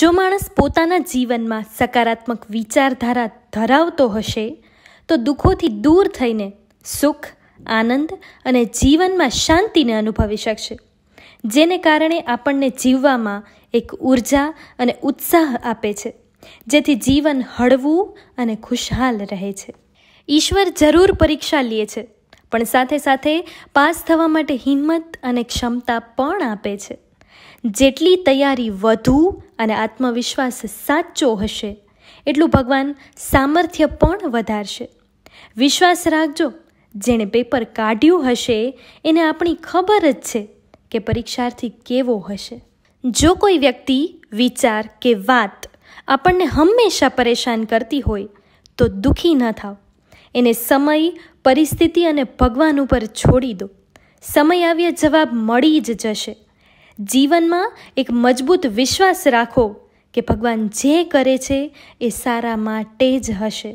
જો માણસ પોતાના જીવનમાં સકારાત્મક વિચારધારા ધરાવતો હશે તો દુઃખોથી દૂર થઈને સુખ આનંદ અને જીવનમાં શાંતિને અનુભવી શકશે જેને કારણે આપણને જીવવામાં એક ઉર્જા અને ઉત્સાહ આપે છે જેથી જીવન હળવું અને ખુશહાલ રહે છે ઈશ્વર જરૂર પરીક્ષા લે છે પણ સાથે સાથે પાસ થવા માટે હિંમત અને ક્ષમતા પણ આપે છે જેટલી તૈયારી વધુ અને આત્મવિશ્વાસ સાચો હશે એટલું ભગવાન સામર્થ્ય પણ વધારશે વિશ્વાસ રાખજો જેણે પેપર કાઢ્યું હશે એને આપણી ખબર જ છે કે પરીક્ષાર્થી કેવો હશે જો કોઈ વ્યક્તિ વિચાર કે વાત આપણને હંમેશા પરેશાન કરતી હોય તો દુઃખી ન થાવ એને સમય પરિસ્થિતિ અને ભગવાન ઉપર છોડી દો સમય આવ્યા જવાબ મળી જ જશે જીવનમાં એક મજબૂત વિશ્વાસ રાખો કે ભગવાન જે કરે છે એ સારા માટે જ હશે